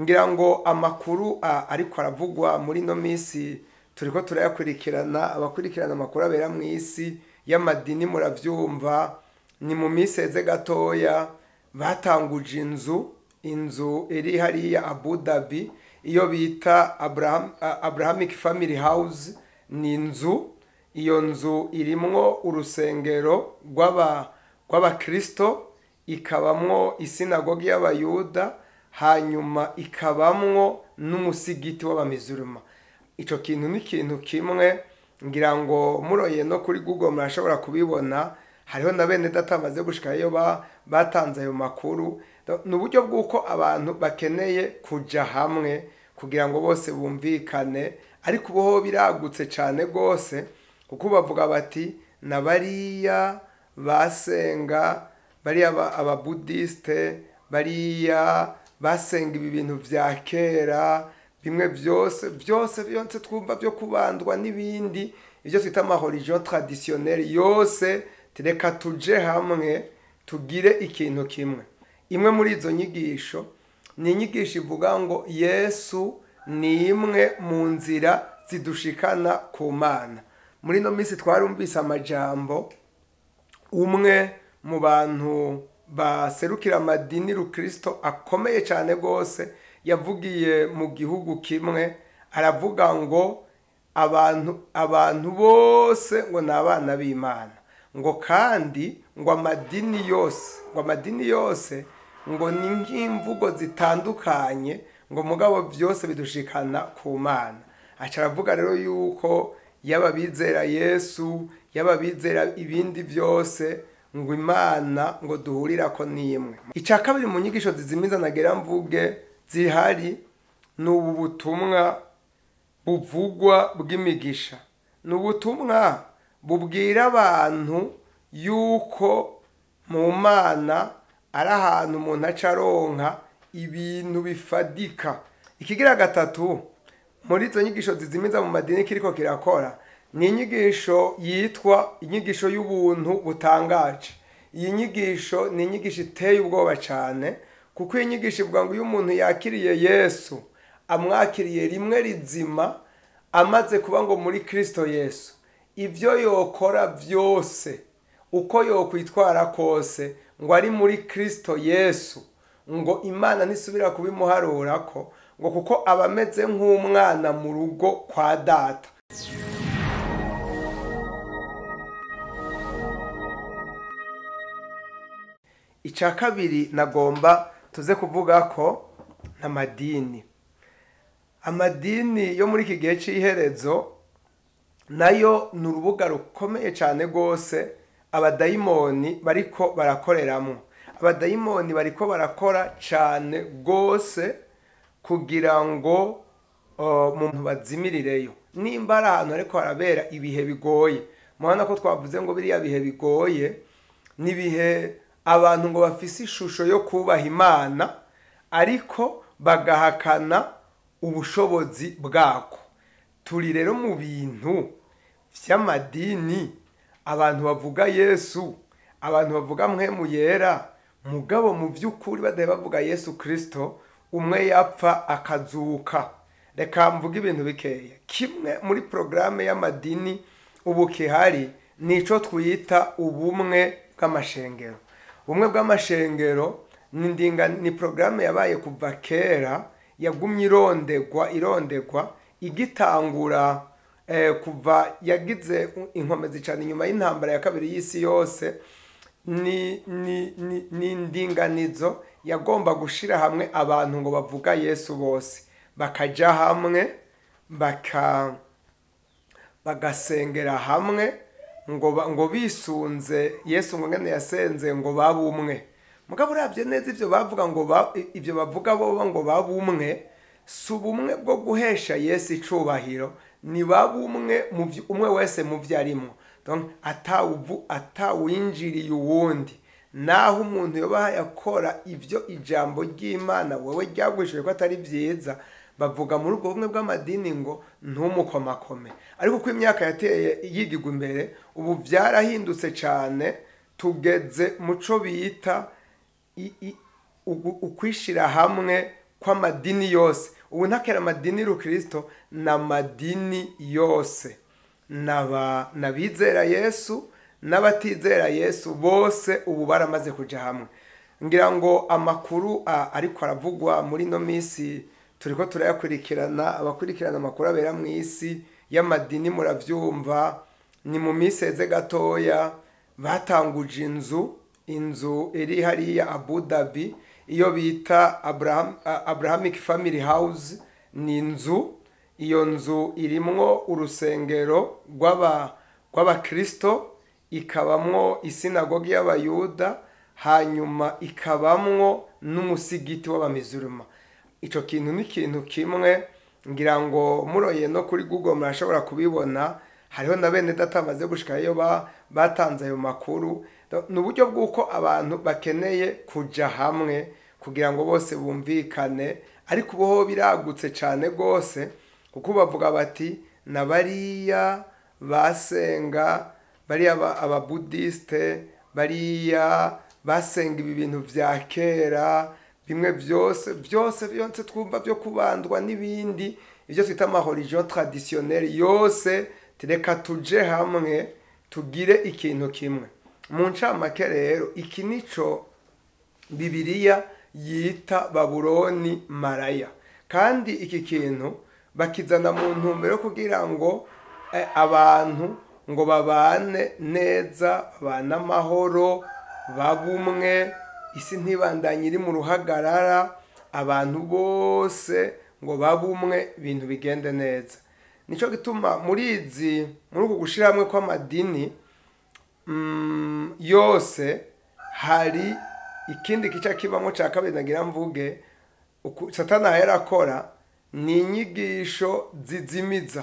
ngira ngo amakuru ariko aravugwa muri ino minsi turi ko turayakurikirana abakurikirana amakuru abera mu isi y'amadini murabyumva ni mu minsi heze gatoya batanguje inzu inzu iri hariya abu dhabi iyo bita aburahamic family house ni inzu iyo nzu irimwo urusengero rw’abakristo ikabamo isinagogi y'abayuda hanyuma ikabamwo n'umusigiti w'abamizuruma icyo kintu ni ikintu kimwe ngira ngo muroye no kuri google murashobora kubibona hariho na bene datamaze bamaze gushyiraho iyo batanze ayo makuru ni uburyo bw'uko abantu bakeneye kujya hamwe kugira ngo bose bumvikane ariko ubu biragutse cyane rwose kuko bavuga bati na bariya basenga bariya ababudisite bariya basenga ibi bintu bya kera bimwe byose byose byose twumva byo kubandwa n'ibindi ibyo twita amahorigiyo taradisiyoneri yose reka tujye hamwe tugire ikintu kimwe imwe muri izo nyigisho ni inyigisho ivuga ngo yesu ni imwe mu nzira zidushikana ku mana muri ino minsi twarumvise amajambo umwe mu bantu baserukira amadini rukirisito akomeye cyane rwose yavugiye mu gihugu kimwe aravuga ngo abantu abantu bose ngo ni abana b'imana ngo kandi ngo amadini yose ngo amadini yose ngo ni nk'imvugo zitandukanye ngo mugabo byose bidushikana ku mana aca aravuga rero yuko yaba bizera yesu yaba bizera ibindi byose ngo imana ngo duhurira ko n'imwe icya kabiri mu nyigisho zizimiza nagera mvuge zihari ni ubu butumwa buvugwa bw'imigisha ni ubutumwa bubwira abantu yuko mu mana ari ahantu umuntu aca ibintu bifadika ikigira gatatu muri izo nyigisho zizimiza mu madini kiriko kirakora ni inyigisho yitwa inyigisho y'ubuntu butangaje iyi nyigisho ni inyigisho iteye ubwoba cyane kuko iyi nyigisho ivuga ngo iyo umuntu yakiriye yesu amwakiriye rimwe rizima amaze kuba ngo muri kirisito yesu ibyo yokora byose uko yokwitwara kose ngo ari muri kirisito yesu ngo imana nisubira kubimuharura ko ngo kuko aba ameze nk'umwana mu rugo kwa data icya kabiri nagomba tuze kuvuga ko amadini amadini yo muri iki gihe cy'iherezo nayo ni urubuga rukomeye cyane rwose abadayimoni bariko barakoreramo abadayimoni bariko barakora cyane rwose kugira ngo umuntu bazimiririreyo nimba ari ahantu ariko harabera ibihe bigoye mubona ko twavuze ngo biriya bihe bigoye n'ibihe abantu ngo bafise ishusho yo kubaha imana ariko bagahakana ubushobozi bwako turi rero mu bintu by'amadini abantu bavuga yesu abantu bavuga mwe mu yera mugabo mu by'ukuri badahe bavuga yesu kirisito umwe yapfa akazuka reka mvuga ibintu bikeya kimwe muri porogaramu y'amadini ubu kihari ni icyo twita ubumwe bw'amashengero ubumwe bw'amashengero ni porogaramu yabaye kuva kera yagumye irondegwa irondegwa igitangura eh, kuva yagize inkomezi cyane inyuma y'intambara ya kabiri y'isi yose ni indinganizo yagomba gushyira hamwe abantu ngo bavuga yesu bose bakajya hamwe bagasengera hamwe ngo bisunze yesu ngo ngene yasenze ngo umwe mugabo urabye neza ibyo bavuga ngo ibyo bavuga bo ngo umwe si ubumwe bwo guhesha yesu icubahiro ni babumwe umwe wese mu byo arimo atawinjiriye uwundi naho umuntu yaba yakora ibyo ijambo ry'imana wowe ryagurishije ko atari byiza bavuga muri ubwo bumwe bw'amadini ngo ntumukomakome ariko uko imyaka yateye yidigwa imbere ubu byarahindutse cyane tugeze muco bita ukwishyira hamwe kw'amadini yose ubu ntakera amadini y'urukristo ni amadini yose n'abizera yesu n'abatizera yesu bose ubu baramaze kujya hamwe ngira ngo amakuru ariko aravugwa muri ino minsi turi ko turayakurikirana abakurikirana amakuru abera mu isi y'amadini murabyumva ni mu miseze gatoya batanguje inzu inzu iri hariya abu dhabi iyo bita abrahamic family house ni inzu iyo nzu irimwo urusengero rw'abakirisito ikabamo isinagogi y'abayuda hanyuma ikabamwo n'umusigiti w'abamizuruma icyo kintu ni’kintu kimwe ngira ngo muroye no kuri google murashobora kubibona hariho na bene data bamaze gushikayo batanze ayo makuru ni uburyo bw'uko abantu bakeneye kujya hamwe kugira ngo bose bumvikane ariko ubu biragutse cyane rwose kuko bavuga bati na bariya basenga bariya ababudisite bariya basenga ibi bintu bya kera bimwe byose byose byose twumva byo kubandwa n'ibindi ibyo twita amahorigiyo taradisiyoneri yose reka tuje hamwe tugire ikintu kimwe mu ncamake rero iki nico bibiriya yita baburoni maraya kandi iki kintu bakizana mu ntumbero kugira ngo e, abantu ngo babane neza babane amahoro babumwe isi ntibandanye iri mu ruhagarara abantu bose ngo babe umwe ibintu bigende neza nicyo gituma muri izi muri uku gushyira kw'amadini mm, yose hari ikindi gice kibamo cya kabiri nagira mvuge satana yari ni inyigisho zizimiza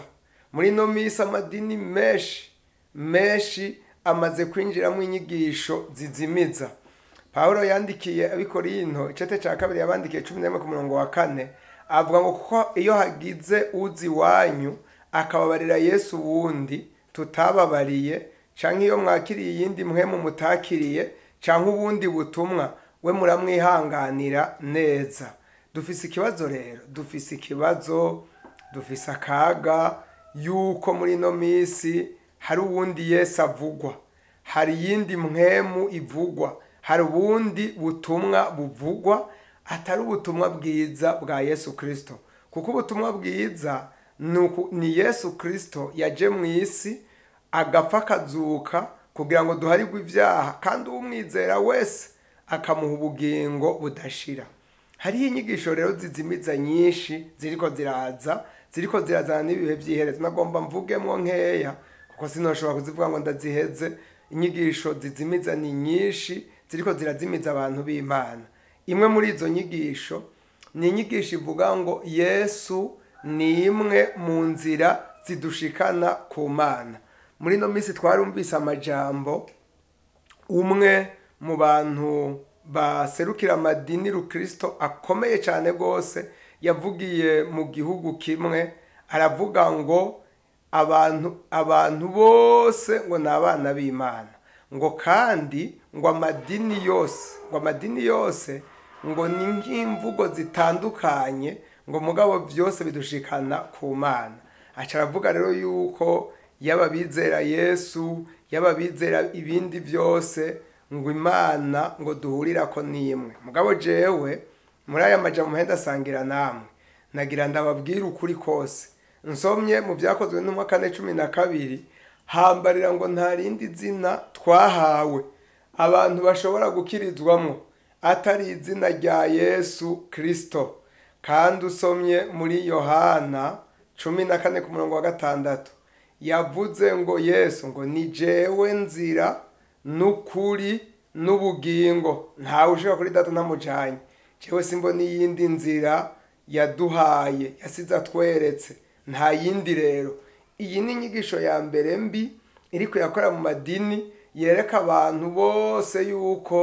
muri ino minsi amadini menshi menshi amaze kwinjiramo inyigisho zizimiza paul yandikiye abikorinto icete cya kabiri yabandikiye cumi n'imwe ku murongo wa kane avuga ngo kuko iyo hagize uzi iwanyu akababarira yesu wundi tutababariye cyangwa iyo mwakiriye iyindi muhemu mutakiriye cyangwa ubundi butumwa we muramwihanganira neza dufise ikibazo rero dufise ikibazo dufise akaga yuko muri ino minsi hari uwundi yesu avugwa hari iyindi mwemu ivugwa hari ubundi butumwa buvugwa atari ubutumwa bwiza bwa yesu kirisito kuko ubutumwa bwiza ni yesu kirisito yaje mu isi agapfa akazuka kugira ngo duharirwe ibyaha kandi umwizera wese akamuha ubugingo budashira hariho inyigisho rero zizimitsa nyinshi ziriko ziraza ziriko zirazana n'ibihe by'ihereza nagomba mvugemo nkeya kuko sinashobora kuzivuga ngo ndaziheze inyigisho zizimitsa ni nyinshi ziriko zirazimiza abantu b'imana imwe muri izo nyigisho ni inyigisho ivuga ngo yesu ni imwe mu nzira zidushikana ku mana muri ino minsi twarumvise amajambo umwe mu bantu baserukira amadini rukirisito akomeye cyane rwose yavugiye mu gihugu kimwe aravuga ngo abantu abantu bose ngo ni abana b'imana ngo kandi ngo amadini yose ngo amadini yose ngo ni nk'imvugo zitandukanye ngo mugabo byose bidushikana ku mana aca aravuga rero yuko yaba abizera yesu yaba abizera ibindi byose ngo imana ngo duhurira ko n'imwe mugabo jewe muri aya majyamo asangira namwe nagira ndababwire ukuri kose nsomye mu byakozwe n'umwa kane cumi na kabiri hambarira ngo nta rindi zina twahawe abantu bashobora gukirizwamo atari izina rya yesu kirisito kandi usomye muri yohana cumi na kane ku murongo wa gatandatu yavuze ngo yesu ngo ni jewe nzira n'ukuri n'ubugingo ntawe ushobora kuri data ntamujyanye jewe simbo n'iyindi nzira yaduhaye yasize atweretse nta yindi rero iyi ni inyigisho ya mbere mbi iri kuyakora mu madini yereka abantu bose yuko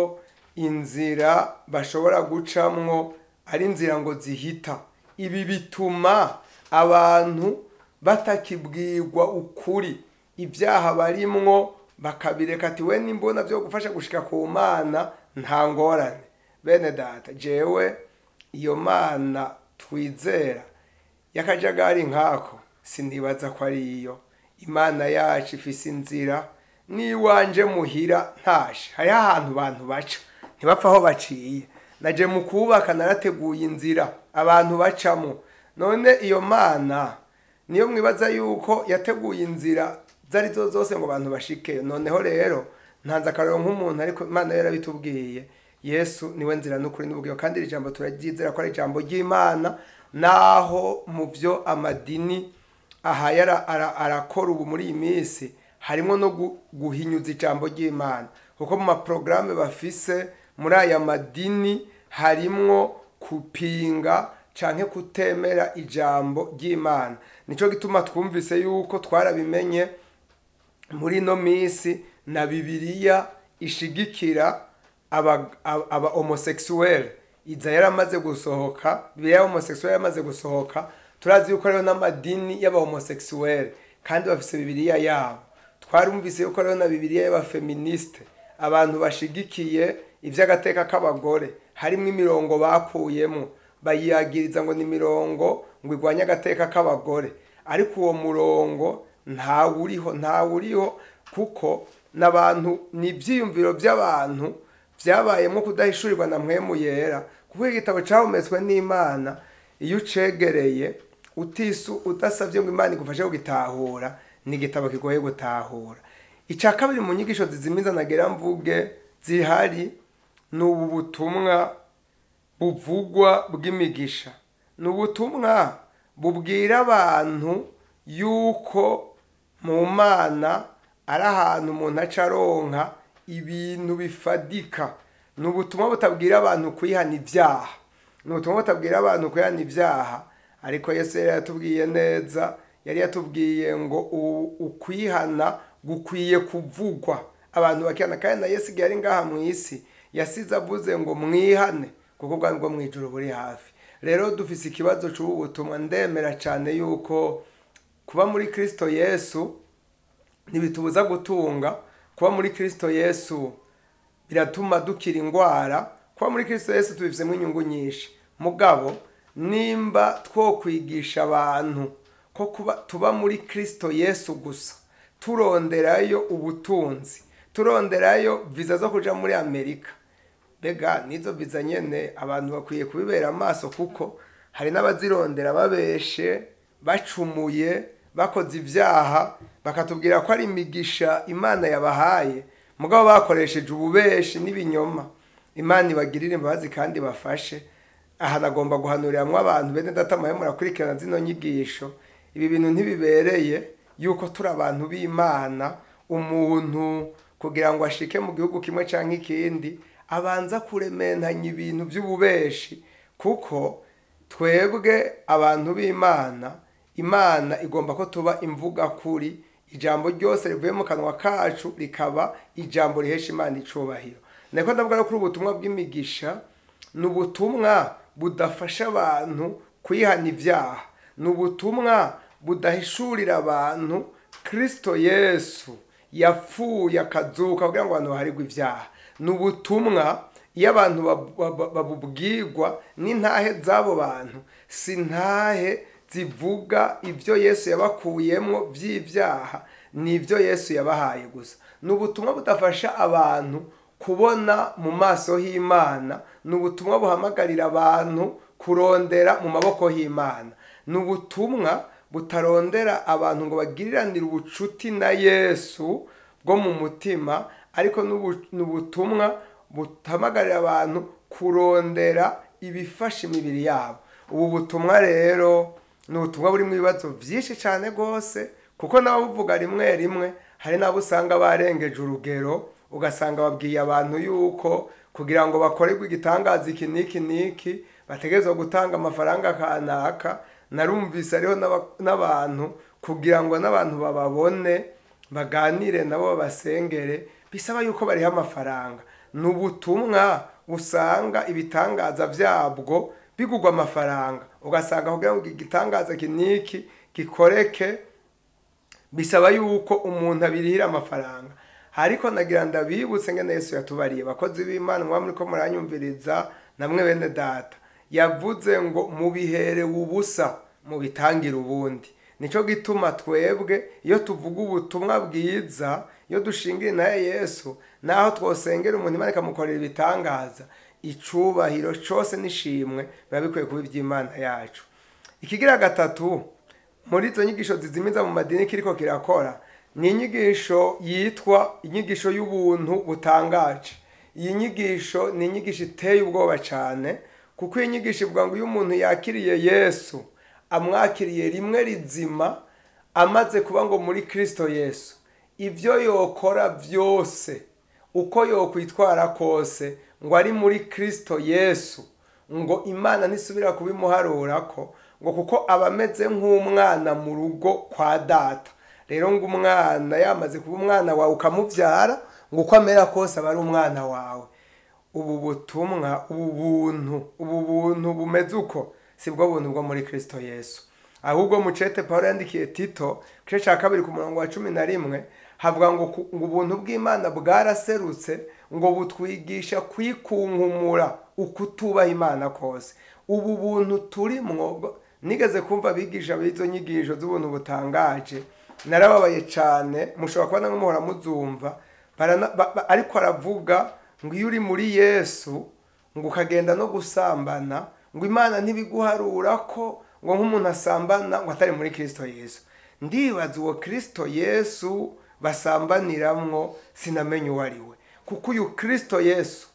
inzira bashobora gucamwo ari inzira ngo zihita ibi bituma abantu batakibwirwa ukuri ibyaha barimwo bakabireka ati we n'imbona byo gufasha gushika ku mana nta ngorane bene data jewe iyo mana twizera y'akajagari nk'ako sinibaza ko ari iyo imana yacu ifise inzira n'iwanje muhira ntashe hariho ahantu abantu baca ntibapfa aho baciye naje mu kubaka narateguye inzira abantu bacamo none iyo mana niyo mwibaza yuko yateguye inzira zari zo zose ngo abantu bashikeyo noneho rero ntanze akararo nk'umuntu ariko imana yarabitubwiye yesu niwe nzira n'ukuri n'ubugabo kandi iri jambo turaryizera ko ari ijambo ry'imana naho mu byo amadini ahaye arakora ubu muri iyi minsi harimo no guhinyuza ijambo ry'imana kuko mu maporogaramu bafise muri aya madini harimo kupinga cyane kutemera ijambo ry'imana nicyo gituma twumvise yuko twarabimenye muri ino minsi na bibiliya ishigikira aba homosekisuweli inzara yaramaze gusohoka bibiriya homosekisuweli yaramaze gusohoka turazi yuko hariho n'amadini y'abahomosekisuwere kandi bafite Bibiliya yabo twarumvise yuko hariho na bibiriya y'abafeministe abantu bashigikiye iby'agateka k'abagore harimo imirongo bakuyemo bayiyagiriza ngo ni imirongo ngo igwanye agateka k'abagore ariko uwo murongo uriho ntawuriho uriho kuko n'abantu ni ibyiyumviro by'abantu byabayemo kudahishurirwa na mwemu yera kuko igitabo cyahumetswe n'imana iyo ucegereye utisu utasabye ngo imana igufashe kugitahura n'igitabo kigoye gutahura icya kabiri mu nyigisho zizimiza na geramvuge zihari ni ubu butumwa buvugwa bw'imigisha ni ubutumwa bubwira abantu yuko mu mana ari ahantu umuntu aca ibintu bifadika ni ubutumwa butabwira abantu kwihana ibyaha ni ubutumwa butabwira abantu kwihana ibyaha ariko yesu yari yatubwiye neza yari yatubwiye ngo ukwihana gukwiye kuvugwa abantu bakihana kandi na yesu igihe ngaha mu isi yasize avuze ngo mwihane kuko ubwanwa bwo mu ijoro buri hafi rero dufise ikibazo cy'ubu butumwa ndemera cyane yuko kuba muri kirisito yesu ntibitubuza gutunga kuba muri kirisito yesu biratuma dukira indwara kuba muri kirisito yesu tubifitemo inyungu nyinshi mugabo nimba twokwigisha abantu ko kuba tuba muri kirisito yesu gusa turonderayo ubutunzi turonderayo viza zo kujya muri amerika mbega n'izo viza nyine abantu bakwiye kubibera amaso kuko hari n'abazirondera babeshe bacumuye bakoze ibyaha bakatubwira ko ari imigisha imana yabahaye mugabo bakoresheje ububeshi n'ibinyoma imana ibagirire imbabazi kandi bafashe aha nagomba guhanuriramo abantu bene data mwawe murakurikirana zino nyigisho ibi bintu ntibibereye yuko turi abantu b'imana umuntu kugira ngo ashike mu gihugu kimwe cyangwa ikindi abanza kuremenanya ibintu by'ububeshi kuko twebwe abantu b'imana imana igomba ko tuba imvuga kuri ijambo ryose rivuye mu kanwa kacu rikaba ijambo rihesha imana icubahiro niko ndavuga ko ubutumwa bw'imigisha ni ubutumwa budafasha abantu kwihana ibyaha ni ubutumwa budahishurira abantu kirisito yesu yapfuye akazuka kugira ngo abantu baharirwe ibyaha ni ubutumwa iyo abantu babubwirwa n'intahe z'abo bantu si ntahe zivuga ibyo yesu yabakuyemo by'ibyaha ni ibyo yesu yabahaye gusa ni ubutumwa budafasha abantu kubona mu maso h'imana ni ubutumwa buhamagarira abantu kurondera mu maboko h'imana ni ubutumwa butarondera abantu ngo bagiriranire ubucuti na yesu bwo mu mutima ariko ni ubutumwa butamagarira abantu kurondera ibifasha imibiri yabo ubu butumwa rero ni ubutumwa mu bibazo byinshi cyane rwose kuko n'ababuvuga rimwe rimwe hari n'abo usanga barengeje urugero ugasanga babwiye abantu yuko kugira ngo bakorerwe igitangaza iki n'iki n'iki bategerezwa gutanga amafaranga kanaka narumvise ariho n'abantu kugira ngo n'abantu bababone baganire nabo babasengere bisaba yuko bariha amafaranga ni ubutumwa usanga ibitangaza byabwo bigurwa amafaranga ugasanga kugira ngo igitangaza kiniki gikoreke bisaba yuko umuntu abirihira amafaranga ariko nagira ndabibutse ngene Yesu yatubariye bakozi b'Imana mwamuri ko muranyumviriza namwe bene data yavuze ngo mubihere ubusa mubitangire ubundi nicyo gituma twebwe iyo tuvuga ubutumwa bwiza iyo dushingira nayo yesu naho twosengera umuntu imana ikamukorera ibitangaza icubahiro cyose n'ishimwe biba bikwiye kuba iby'imana yacu ikigira gatatu muri izo nyigisho zizimiza mu madini kiriko kirakora ni inyigisho yitwa inyigisho y'ubuntu butangaje iyi nyigisho ni inyigisho iteye ubwoba cyane kuko iyi nyigisho ivuga ngo iyo umuntu yakiriye yesu amwakiriye rimwe rizima amaze kuba ngo muri kirisito yesu ibyo yokora byose uko yokwitwara kose ngo ari muri kirisito yesu ngo imana ntisubira kubimuharura ko ngo kuko aba ameze nk'umwana mu rugo kwa data rero ngo umwana yamaze kuba umwana wawe ukamubyara ngo uko amera kose aba ari umwana wawe ubu butumwa ubu buntu ubu buntu bumeze uko si bwo buntu bwo muri kirisito yesu ahubwo mucete paul yandikiye tito igice cya kabiri ku murongo wa cumi na rimwe havuga ngo ubuntu bw'imana bwaraserutse ngo butwigisha kwikunkumura ukutubaha imana kose ubu buntu turimwo nigeze kumva abigisha b'izo nyigisho z'ubuntu butangaje narababaye cyane mushobora kubona nk'umuhora muzumva ariko aravuga ngo iyo uri muri yesu ngo ukagenda no gusambana ngo imana ntibiguharura ko ngo nk'umuntu asambana ngo atari muri kirisito yesu ndibaza uwo kirisito yesu basambaniramwo sinamenye uwo ari we kuko uyu kirisito yesu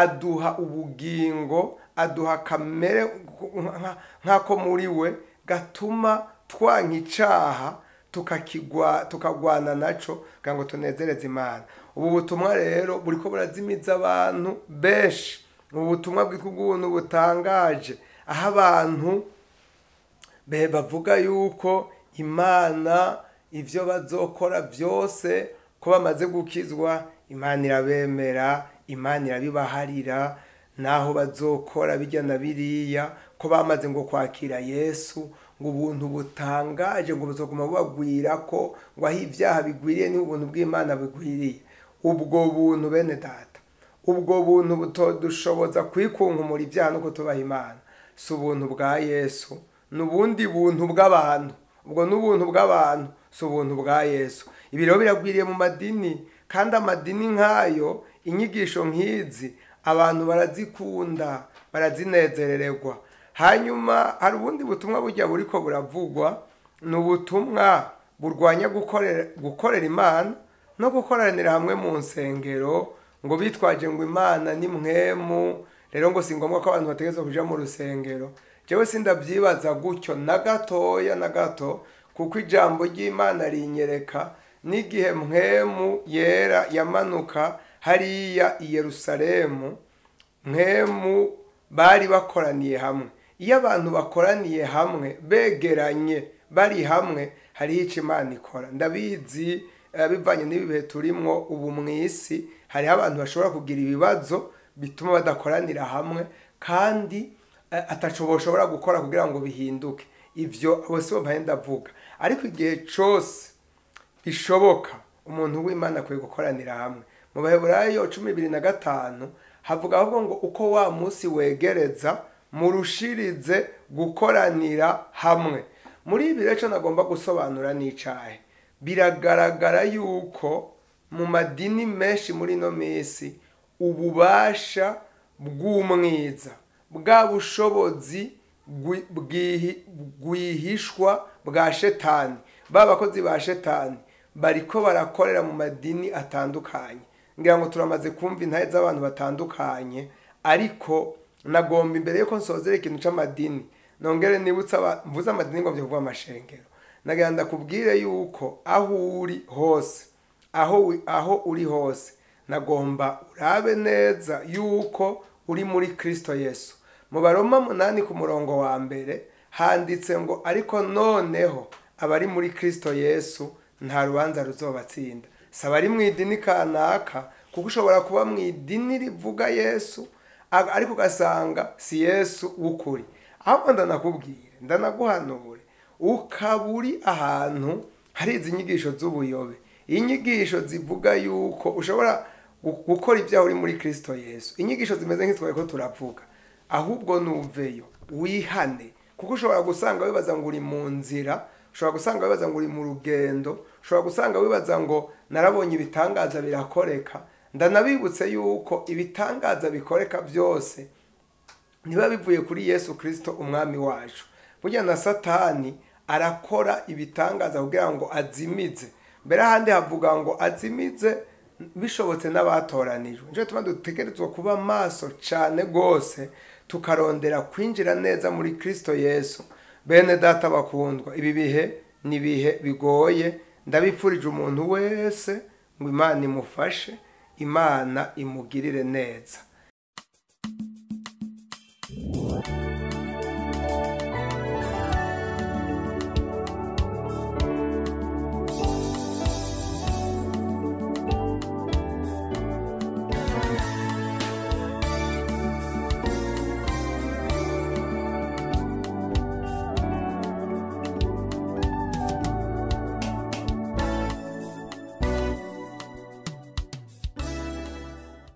aduha ubugingo aduha kamere nk'ako muri we gatuma twanka icyaha tukagwana nacyo kugira ngo tunezereze imana ubu butumwa rero buri ko burazimiza abantu benshi ubu butumwa bw'ubuntu butangaje aho abantu bavuga yuko imana ibyo bazokora byose ko bamaze gukizwa imana irabemera imana irabibaharira n'aho bazokora bijya na biriya ko bamaze ngo kwakira yesu ngo ubuntu butangaje ngo buzaguma bubagwira ko ngo aho ibyaha bigwiriye niho ubuntu bw'imana bugwiriye ubwo buntu bene data ubwo buntu butodushoboza kwikunkumura ibyaha no kutubaha imana si ubuntu bwa yesu ni ubundi buntu bw'abantu ubwo ni ubuntu bw'abantu si ubuntu bwa yesu ibi rero biragwiriye mu madini kandi amadini nk'ayo inyigisho nk'izi abantu barazikunda barazinezererwa hanyuma hari ubundi butumwa bujya buri ko buravugwa ni ubutumwa burwanya gukorera imana no gukoranira hamwe mu nsengero ngo bitwaje ngo imana ni mwemu rero ngo si ngombwa ko abantu bategereza kujya mu rusengero njyewe sindabyibaza gutyo na gatoya na gato kuko ijambo ry'imana rinyereka n'igihe mwemu yera yamanuka hariya i yerusalemu mwemu bari bakoraniye hamwe iyo abantu bakoraniye hamwe begeranye bari hamwe hariho icyo imana ikora ndabizi eh, bivanye n'ibihe turimo ubu mu isi hariho abantu bashobora kugira ibibazo bituma badakoranira hamwe kandi eh, ataco bashobora gukora kugira ngo bihinduke ibyo abo si bo mpaye ariko igihe cose bishoboka umuntu w'imana akwiye gukoranira hamwe mu baheburayo cumi bibiri na gatanu havuga ahubwo ngo uko wa munsi wegereza murushirize gukoranira hamwe muri ibi rero icyo nagomba gusobanura n'icyahe biragaragara yuko mu madini menshi muri ino minsi ububasha bw'umwiza bwa bushobozi bwihishwa bwa shetani babakozi ba shetani bariko barakorera mu madini atandukanye ngira ngo turamaze kumva intare z'abantu batandukanye ariko nagomba imbere yuko nsozera ikintu cy'amadini nongere nibutse mvuze amadini ngo kuvuga amashengero nagenda kubwire yuko aho uri hose aho uri hose nagomba urabe neza yuko uri muri kirisito yesu mu baroma munani ku murongo wa mbere handitse ngo ariko noneho abari muri kirisito yesu nta rubanza ruzobatsinda si ari mu idini kanaka kuko ushobora kuba mu idini rivuga yesu ariko ugasanga si yesu w'ukuri ahubwo ndanakubwire ndanaguhanure ukaba uri ahantu hari izi nyigisho z'ubuyobe inyigisho zivuga yuko ushobora gukora ibyaha uri muri kirisito yesu inyigisho zimeze nk'itwaye ko turavuga ahubwo nuveyo wihane kuko ushobora gusanga wibaza ngo uri mu nzira ushobora gusanga wibaza ngo uri mu rugendo ushobora gusanga wibaza ngo narabonye ibitangaza birakoreka ndanabibutse yuko ibitangaza bikoreka byose niba bivuye kuri yesu kirisito umwami wacu burya na satani arakora ibitangaza kugira ngo azimize mbere ahandi havuga ngo azimize bishobotse n'abatoranijwe njyewe tuba dutegerezwa kuba maso cyane rwose tukarondera kwinjira neza muri kirisito yesu bene data bakundwa ibi bihe ni ibihe bigoye ndabipfurije umuntu wese ngo imana imufashe imana imugirire neza